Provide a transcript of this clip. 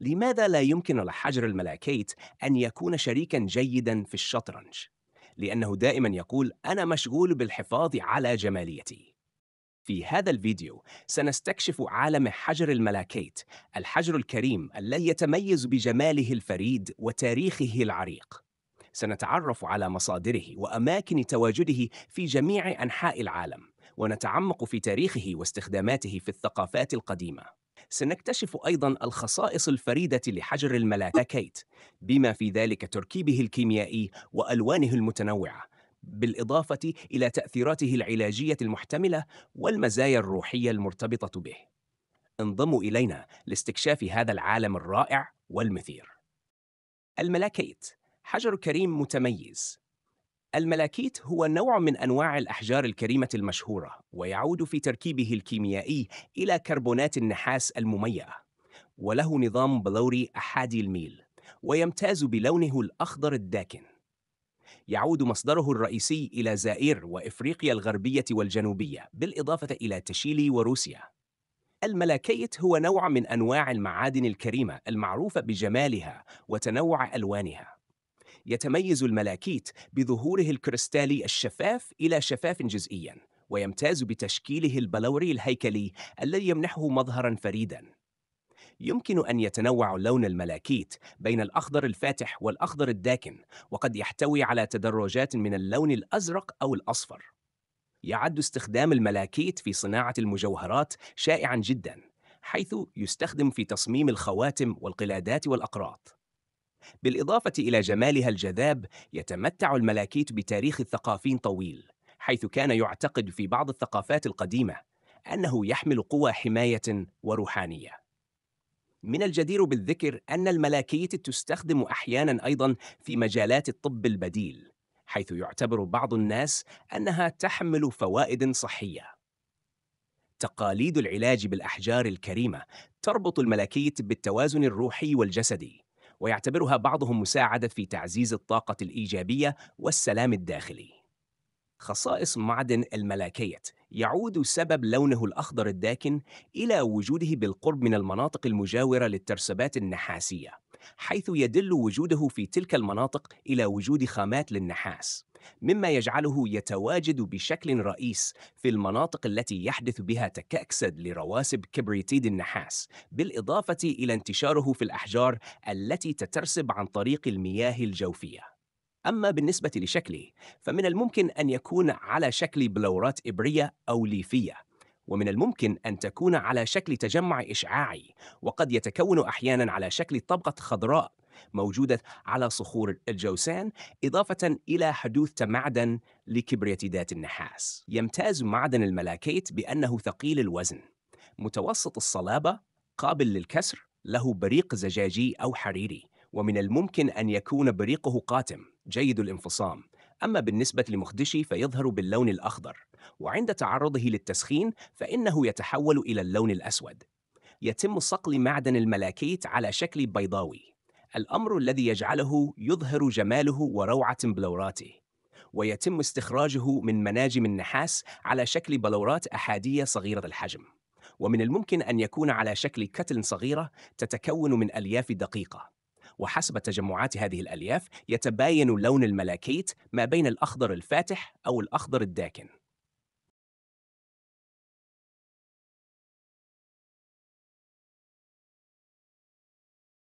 لماذا لا يمكن لحجر الملاكيت أن يكون شريكا جيدا في الشطرنج؟ لأنه دائما يقول أنا مشغول بالحفاظ على جماليتي في هذا الفيديو سنستكشف عالم حجر الملاكيت الحجر الكريم الذي يتميز بجماله الفريد وتاريخه العريق سنتعرف على مصادره وأماكن تواجده في جميع أنحاء العالم ونتعمق في تاريخه واستخداماته في الثقافات القديمة سنكتشف أيضا الخصائص الفريدة لحجر كيت بما في ذلك تركيبه الكيميائي وألوانه المتنوعة بالإضافة إلى تأثيراته العلاجية المحتملة والمزايا الروحية المرتبطة به انضموا إلينا لاستكشاف هذا العالم الرائع والمثير الملاكيت حجر كريم متميز الملاكيت هو نوع من أنواع الأحجار الكريمة المشهورة، ويعود في تركيبه الكيميائي إلى كربونات النحاس المميئة، وله نظام بلوري أحادي الميل، ويمتاز بلونه الأخضر الداكن. يعود مصدره الرئيسي إلى زائر وإفريقيا الغربية والجنوبية، بالإضافة إلى تشيلي وروسيا. الملاكيت هو نوع من أنواع المعادن الكريمة المعروفة بجمالها وتنوع ألوانها. يتميز الملاكيت بظهوره الكريستالي الشفاف إلى شفاف جزئياً ويمتاز بتشكيله البلوري الهيكلي الذي يمنحه مظهراً فريداً يمكن أن يتنوع لون الملاكيت بين الأخضر الفاتح والأخضر الداكن وقد يحتوي على تدرجات من اللون الأزرق أو الأصفر يعد استخدام الملاكيت في صناعة المجوهرات شائعاً جداً حيث يستخدم في تصميم الخواتم والقلادات والأقراط بالإضافة إلى جمالها الجذاب يتمتع الملاكيت بتاريخ الثقافين طويل حيث كان يعتقد في بعض الثقافات القديمة أنه يحمل قوى حماية وروحانية من الجدير بالذكر أن الملاكيت تستخدم أحياناً أيضاً في مجالات الطب البديل حيث يعتبر بعض الناس أنها تحمل فوائد صحية تقاليد العلاج بالأحجار الكريمة تربط الملاكيت بالتوازن الروحي والجسدي ويعتبرها بعضهم مساعدة في تعزيز الطاقة الإيجابية والسلام الداخلي. خصائص معدن الملاكيت يعود سبب لونه الأخضر الداكن إلى وجوده بالقرب من المناطق المجاورة للترسبات النحاسية حيث يدل وجوده في تلك المناطق إلى وجود خامات للنحاس مما يجعله يتواجد بشكل رئيس في المناطق التي يحدث بها تكأكسد لرواسب كبريتيد النحاس بالإضافة إلى انتشاره في الأحجار التي تترسب عن طريق المياه الجوفية أما بالنسبة لشكله فمن الممكن أن يكون على شكل بلورات إبرية أو ليفية ومن الممكن أن تكون على شكل تجمع إشعاعي وقد يتكون أحيانا على شكل طبقة خضراء موجودة على صخور الجوسان إضافة إلى حدوث معدن لكبريتيدات النحاس يمتاز معدن الملاكيت بأنه ثقيل الوزن متوسط الصلابة قابل للكسر له بريق زجاجي أو حريري ومن الممكن أن يكون بريقه قاتم جيد الانفصام أما بالنسبة لمخدشي فيظهر باللون الأخضر، وعند تعرضه للتسخين فإنه يتحول إلى اللون الأسود. يتم صقل معدن الملاكيت على شكل بيضاوي، الأمر الذي يجعله يظهر جماله وروعة بلوراته. ويتم استخراجه من مناجم النحاس على شكل بلورات أحادية صغيرة الحجم. ومن الممكن أن يكون على شكل كتل صغيرة تتكون من ألياف دقيقة. وحسب تجمعات هذه الألياف يتباين لون الملاكيت ما بين الأخضر الفاتح أو الأخضر الداكن